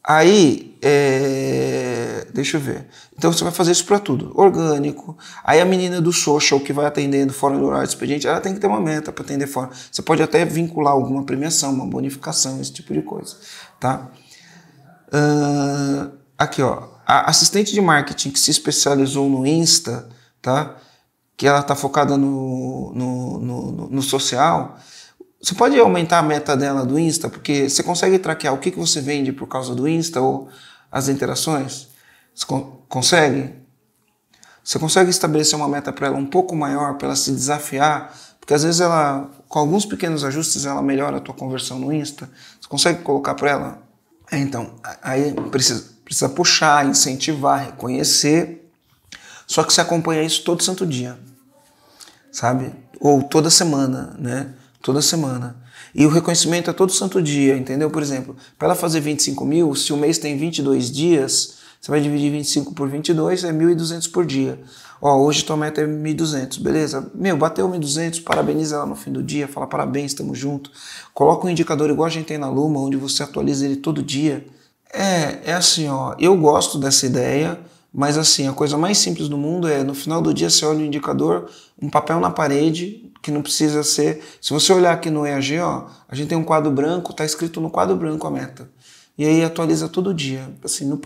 Aí é, deixa eu ver. Então você vai fazer isso para tudo. Orgânico. Aí a menina do social que vai atendendo fora do horário de expediente, ela tem que ter uma meta para atender fora. Você pode até vincular alguma premiação, uma bonificação, esse tipo de coisa, tá? Uh, aqui, ó. A assistente de marketing que se especializou no Insta, tá? Que ela tá focada no, no, no, no social. Você pode aumentar a meta dela do Insta, porque você consegue traquear o que, que você vende por causa do Insta ou as interações? Você consegue? Você consegue estabelecer uma meta para ela um pouco maior, para ela se desafiar? Porque às vezes ela, com alguns pequenos ajustes, ela melhora a tua conversão no Insta. Você consegue colocar para ela? É, então, aí precisa, precisa puxar, incentivar, reconhecer. Só que você acompanha isso todo santo dia, sabe? Ou toda semana, né? toda semana. E o reconhecimento é todo santo dia, entendeu? Por exemplo, para ela fazer 25 mil, se o mês tem 22 dias, você vai dividir 25 por 22, é 1.200 por dia. Ó, hoje tua meta é 1.200, beleza? Meu, bateu 1.200, parabeniza ela no fim do dia, fala parabéns, tamo junto. Coloca um indicador igual a gente tem na Luma, onde você atualiza ele todo dia. É, é assim, ó, eu gosto dessa ideia, mas assim, a coisa mais simples do mundo é no final do dia você olha o indicador, um papel na parede, que não precisa ser. Se você olhar aqui no EAG, ó, a gente tem um quadro branco, está escrito no quadro branco a meta. E aí atualiza todo dia, assim, no,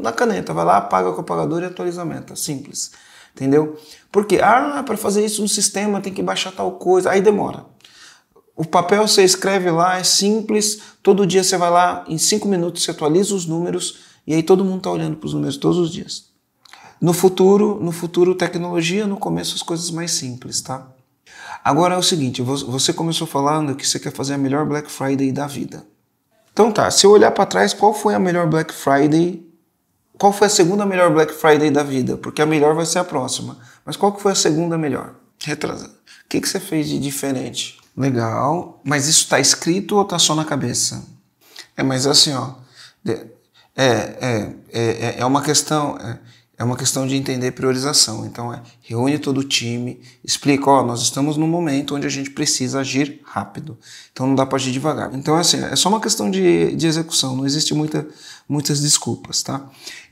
na caneta, vai lá, apaga com o apagador e atualiza a meta, simples. Entendeu? Porque ah, é para fazer isso no sistema tem que baixar tal coisa, aí demora. O papel você escreve lá, é simples, todo dia você vai lá, em cinco minutos você atualiza os números e aí todo mundo está olhando para os números todos os dias. No futuro, no futuro tecnologia, no começo as coisas mais simples, tá? Agora é o seguinte, você começou falando que você quer fazer a melhor Black Friday da vida. Então tá, se eu olhar para trás, qual foi a melhor Black Friday? Qual foi a segunda melhor Black Friday da vida? Porque a melhor vai ser a próxima. Mas qual que foi a segunda melhor? Retrasada. O que, que você fez de diferente? Legal, mas isso está escrito ou está só na cabeça? É, mas assim, ó, é, é, é, é uma questão. É, é uma questão de entender priorização. Então, é reúne todo o time, explica: ó, nós estamos num momento onde a gente precisa agir rápido. Então, não dá para agir devagar. Então, é assim, é só uma questão de, de execução, não existe muita, muitas desculpas, tá?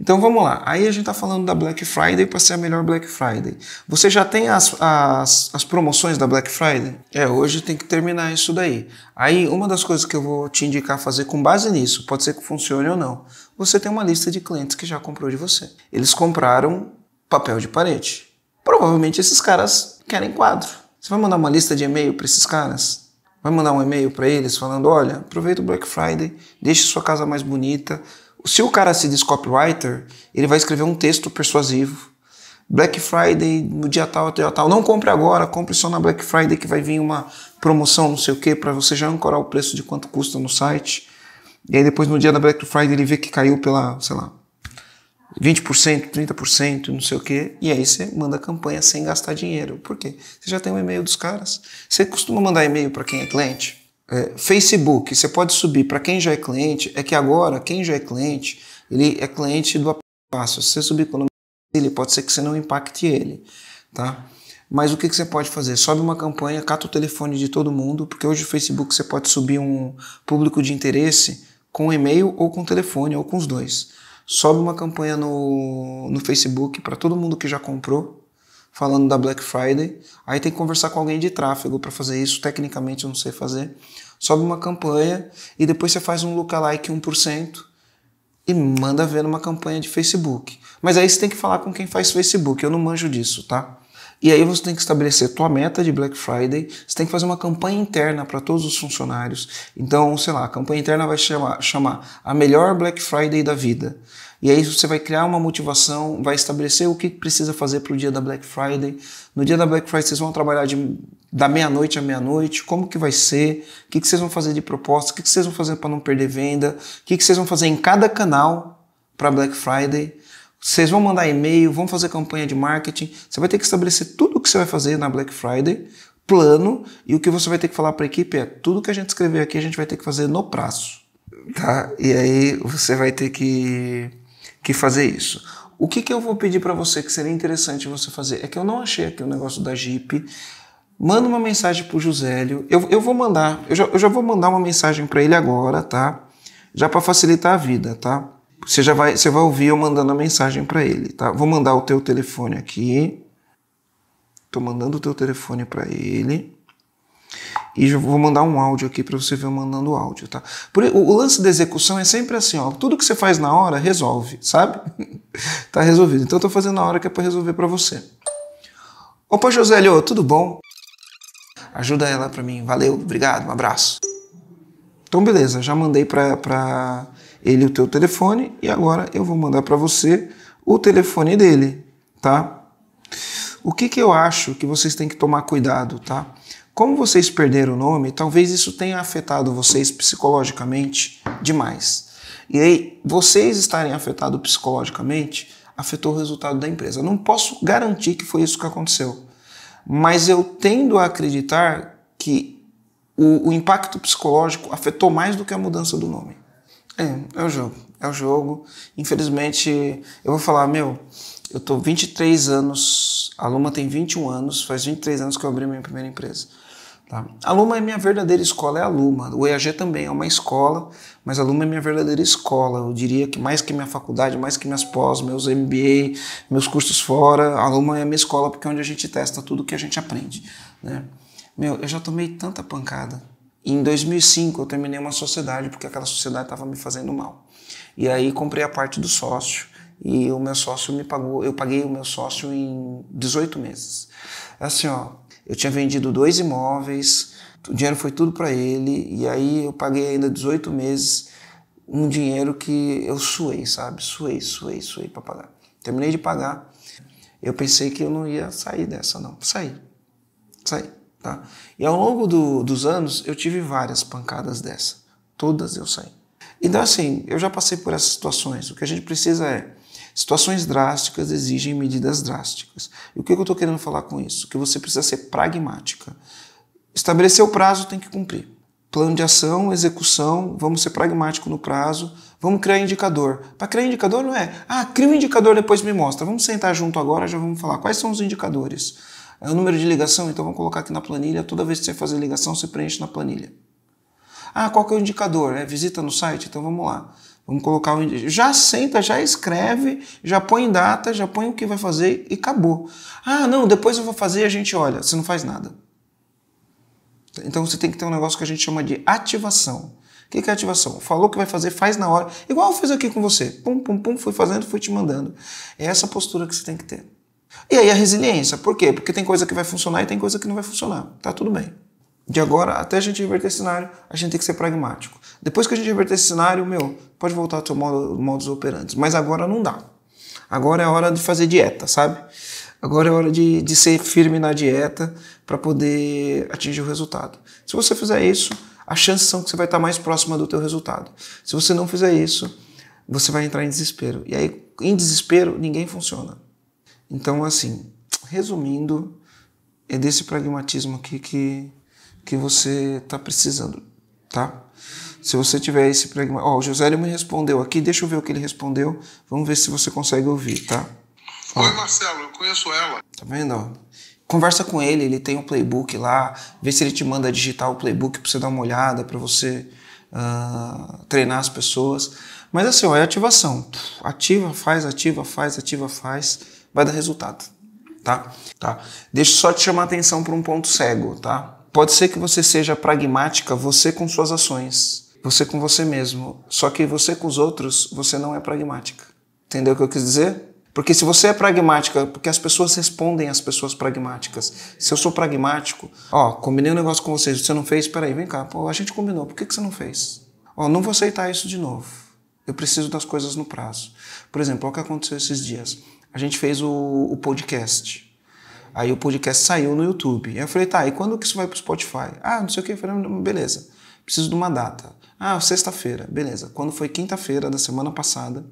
Então, vamos lá. Aí a gente está falando da Black Friday para ser a melhor Black Friday. Você já tem as, as, as promoções da Black Friday? É, hoje tem que terminar isso daí. Aí, uma das coisas que eu vou te indicar fazer com base nisso, pode ser que funcione ou não você tem uma lista de clientes que já comprou de você. Eles compraram papel de parede. Provavelmente esses caras querem quadro. Você vai mandar uma lista de e-mail para esses caras? Vai mandar um e-mail para eles falando: olha, aproveita o Black Friday, deixe sua casa mais bonita. Se o cara se diz copywriter, ele vai escrever um texto persuasivo. Black Friday, no dia tal até tal. Não compre agora, compre só na Black Friday que vai vir uma promoção, não sei o que, para você já ancorar o preço de quanto custa no site. E aí depois no dia da Black Friday ele vê que caiu pela, sei lá, 20%, 30%, não sei o quê. E aí você manda campanha sem gastar dinheiro. Por quê? Você já tem o um e-mail dos caras. Você costuma mandar e-mail para quem é cliente? É, Facebook, você pode subir para quem já é cliente. É que agora, quem já é cliente, ele é cliente do passo. Se você subir com o nome dele, pode ser que você não impacte ele. Tá? Mas o que, que você pode fazer? Sobe uma campanha, cata o telefone de todo mundo, porque hoje o Facebook você pode subir um público de interesse com e-mail ou com telefone ou com os dois. Sobe uma campanha no, no Facebook para todo mundo que já comprou, falando da Black Friday. Aí tem que conversar com alguém de tráfego para fazer isso, tecnicamente eu não sei fazer. Sobe uma campanha e depois você faz um lookalike 1% e manda ver numa campanha de Facebook. Mas aí você tem que falar com quem faz Facebook, eu não manjo disso, tá? E aí você tem que estabelecer tua meta de Black Friday, você tem que fazer uma campanha interna para todos os funcionários. Então, sei lá, a campanha interna vai chamar, chamar a melhor Black Friday da vida. E aí você vai criar uma motivação, vai estabelecer o que precisa fazer para o dia da Black Friday. No dia da Black Friday vocês vão trabalhar de, da meia-noite à meia-noite, como que vai ser, o que, que vocês vão fazer de proposta, o que, que vocês vão fazer para não perder venda, o que, que vocês vão fazer em cada canal para Black Friday. Vocês vão mandar e-mail, vão fazer campanha de marketing. Você vai ter que estabelecer tudo o que você vai fazer na Black Friday, plano, e o que você vai ter que falar para a equipe é tudo que a gente escrever aqui a gente vai ter que fazer no prazo. Tá? E aí você vai ter que, que fazer isso. O que, que eu vou pedir para você que seria interessante você fazer? É que eu não achei aqui o negócio da Jeep. Manda uma mensagem pro Josélio. Eu, eu vou mandar, eu já, eu já vou mandar uma mensagem para ele agora, tá? Já para facilitar a vida, tá? você já vai, você vai ouvir eu mandando a mensagem para ele, tá? Vou mandar o teu telefone aqui. Tô mandando o teu telefone para ele. E já vou mandar um áudio aqui para você ver eu mandando áudio, tá? Por, o, o, lance da execução é sempre assim, ó, tudo que você faz na hora resolve, sabe? tá resolvido. Então eu tô fazendo na hora que é para resolver para você. Opa, Josélio, tudo bom? Ajuda ela para mim. Valeu, obrigado, um abraço. Então beleza, já mandei para pra ele o teu telefone e agora eu vou mandar para você o telefone dele, tá? O que, que eu acho que vocês têm que tomar cuidado, tá? Como vocês perderam o nome, talvez isso tenha afetado vocês psicologicamente demais. E aí, vocês estarem afetados psicologicamente afetou o resultado da empresa. Não posso garantir que foi isso que aconteceu, mas eu tendo a acreditar que o, o impacto psicológico afetou mais do que a mudança do nome. É, é o jogo. É o jogo. Infelizmente, eu vou falar, meu, eu tô 23 anos, a Luma tem 21 anos, faz 23 anos que eu abri minha primeira empresa. Tá? A Luma é minha verdadeira escola, é a Luma. O EAG também é uma escola, mas a Luma é minha verdadeira escola. Eu diria que mais que minha faculdade, mais que minhas pós, meus MBA, meus cursos fora, a Luma é a minha escola porque é onde a gente testa tudo que a gente aprende. Né? Meu, eu já tomei tanta pancada em 2005 eu terminei uma sociedade porque aquela sociedade estava me fazendo mal. E aí comprei a parte do sócio e o meu sócio me pagou, eu paguei o meu sócio em 18 meses. É assim, ó, eu tinha vendido dois imóveis, o dinheiro foi tudo para ele e aí eu paguei ainda 18 meses um dinheiro que eu suei, sabe? Suei, suei, suei para pagar. Terminei de pagar. Eu pensei que eu não ia sair dessa não. Saí. Saí. Tá? E ao longo do, dos anos eu tive várias pancadas dessa. Todas eu saí. Então, assim, eu já passei por essas situações. O que a gente precisa é. Situações drásticas exigem medidas drásticas. E o que eu estou querendo falar com isso? Que você precisa ser pragmática. Estabelecer o prazo tem que cumprir. Plano de ação, execução, vamos ser pragmático no prazo, vamos criar indicador. Para criar indicador não é, ah, cria um indicador depois me mostra. Vamos sentar junto agora, já vamos falar quais são os indicadores. É o número de ligação, então vamos colocar aqui na planilha. Toda vez que você fazer ligação, você preenche na planilha. Ah, qual que é o indicador? É visita no site? Então vamos lá. Vamos colocar o indicador. Já senta, já escreve, já põe data, já põe o que vai fazer e acabou. Ah, não, depois eu vou fazer e a gente olha. Você não faz nada. Então você tem que ter um negócio que a gente chama de ativação. O que é ativação? Falou que vai fazer, faz na hora. Igual eu fiz aqui com você. Pum, pum, pum, fui fazendo, fui te mandando. É essa postura que você tem que ter. E aí a resiliência, por quê? Porque tem coisa que vai funcionar e tem coisa que não vai funcionar. Tá tudo bem. De agora até a gente reverter esse cenário, a gente tem que ser pragmático. Depois que a gente inverter esse cenário, meu, pode voltar ao seu modo, de operantes. Mas agora não dá. Agora é hora de fazer dieta, sabe? Agora é hora de, de ser firme na dieta para poder atingir o resultado. Se você fizer isso, as chances são que você vai estar mais próxima do teu resultado. Se você não fizer isso, você vai entrar em desespero. E aí, em desespero, ninguém funciona. Então, assim, resumindo, é desse pragmatismo aqui que, que você está precisando, tá? Se você tiver esse pragmatismo... Ó, oh, o Josélio me respondeu aqui, deixa eu ver o que ele respondeu, vamos ver se você consegue ouvir, tá? Ó. Oi, Marcelo, eu conheço ela. Tá vendo, ó? Conversa com ele, ele tem um playbook lá, vê se ele te manda digitar o playbook para você dar uma olhada, para você uh, treinar as pessoas. Mas assim, ó, é ativação. Ativa, faz, ativa, faz, ativa, faz vai dar resultado, tá? tá? Deixa eu só te chamar atenção para um ponto cego, tá? Pode ser que você seja pragmática, você com suas ações, você com você mesmo, só que você com os outros, você não é pragmática. Entendeu o que eu quis dizer? Porque se você é pragmática, porque as pessoas respondem às pessoas pragmáticas. Se eu sou pragmático, ó, combinei um negócio com vocês, você não fez, peraí, vem cá, pô, a gente combinou, por que, que você não fez? Ó, não vou aceitar isso de novo. Eu preciso das coisas no prazo. Por exemplo, o que aconteceu esses dias a gente fez o, o podcast. Aí o podcast saiu no YouTube. E eu falei, tá, e quando que isso vai pro Spotify? Ah, não sei o quê Eu falei, beleza, preciso de uma data. Ah, sexta-feira, beleza. Quando foi quinta-feira da semana passada,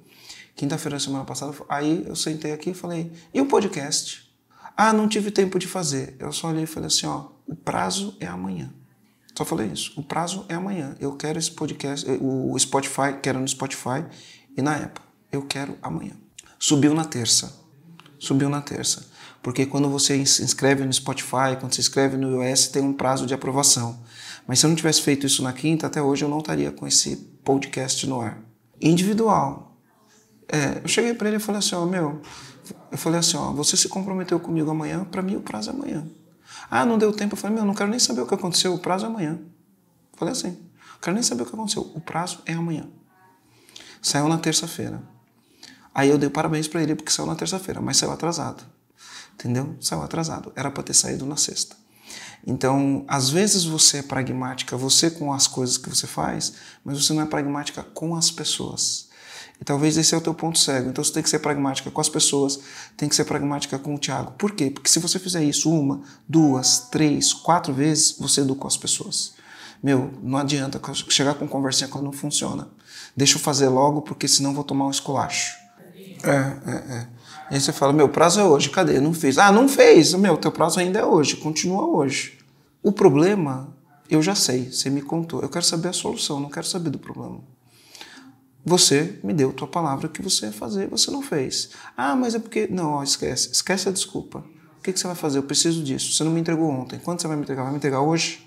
quinta-feira da semana passada, aí eu sentei aqui e falei, e o podcast? Ah, não tive tempo de fazer. Eu só olhei e falei assim, ó, o prazo é amanhã. Só falei isso, o prazo é amanhã. Eu quero esse podcast, eh, o Spotify, quero no Spotify e na Apple. Eu quero amanhã. Subiu na terça. Subiu na terça. Porque quando você se inscreve no Spotify, quando se inscreve no iOS, tem um prazo de aprovação. Mas se eu não tivesse feito isso na quinta, até hoje eu não estaria com esse podcast no ar. Individual. É, eu cheguei para ele e falei assim: ó, meu, eu falei assim: ó, você se comprometeu comigo amanhã, para mim o prazo é amanhã. Ah, não deu tempo. Eu falei: meu, não quero nem saber o que aconteceu, o prazo é amanhã. falei assim: não quero nem saber o que aconteceu, o prazo é amanhã. Saiu na terça-feira. Aí eu dei parabéns para ele porque saiu na terça-feira, mas saiu atrasado. Entendeu? Saiu atrasado. Era para ter saído na sexta. Então, às vezes você é pragmática, você com as coisas que você faz, mas você não é pragmática com as pessoas. E talvez esse é o teu ponto cego. Então você tem que ser pragmática com as pessoas, tem que ser pragmática com o Tiago. Por quê? Porque se você fizer isso uma, duas, três, quatro vezes, você educa as pessoas. Meu, não adianta chegar com conversinha quando não funciona. Deixa eu fazer logo, porque senão vou tomar um esculacho. É, é, é. E aí você fala, meu prazo é hoje, cadê? Não fez. Ah, não fez. Meu, teu prazo ainda é hoje, continua hoje. O problema, eu já sei, você me contou. Eu quero saber a solução, não quero saber do problema. Você me deu tua palavra que você ia fazer, você não fez. Ah, mas é porque. Não, ó, esquece. Esquece a desculpa. O que, que você vai fazer? Eu preciso disso. Você não me entregou ontem. Quando você vai me entregar? Vai me entregar hoje?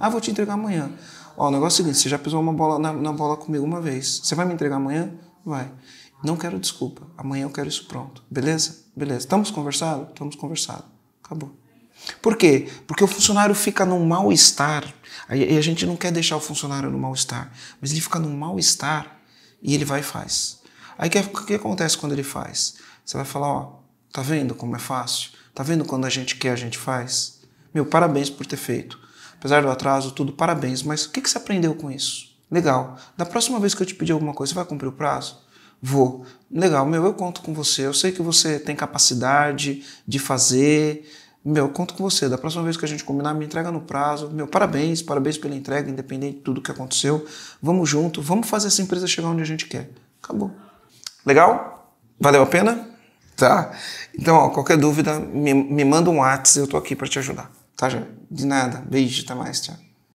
Ah, vou te entregar amanhã. Ó, o negócio é o seguinte: você já pisou uma bola na, na bola comigo uma vez. Você vai me entregar amanhã? Vai. Não quero desculpa. Amanhã eu quero isso pronto. Beleza? Beleza. Estamos conversado? Estamos conversado. Acabou. Por quê? Porque o funcionário fica num mal-estar, e a gente não quer deixar o funcionário no mal-estar, mas ele fica num mal-estar e ele vai e faz. Aí o que, que, acontece quando ele faz? Você vai falar: ó, tá vendo como é fácil? Tá vendo quando a gente quer, a gente faz? Meu, parabéns por ter feito. Apesar do atraso, tudo, parabéns, mas o que, que você aprendeu com isso? Legal. Da próxima vez que eu te pedir alguma coisa, você vai cumprir o prazo? Vou. Legal, meu, eu conto com você. Eu sei que você tem capacidade de fazer. Meu, eu conto com você. Da próxima vez que a gente combinar, me entrega no prazo. Meu, parabéns, parabéns pela entrega, independente de tudo que aconteceu. Vamos junto, vamos fazer essa empresa chegar onde a gente quer. Acabou. Legal? Valeu a pena? Tá? Então, ó, qualquer dúvida, me, me manda um WhatsApp, eu tô aqui para te ajudar. Tá, já? De nada. Beijo, até mais, tchau.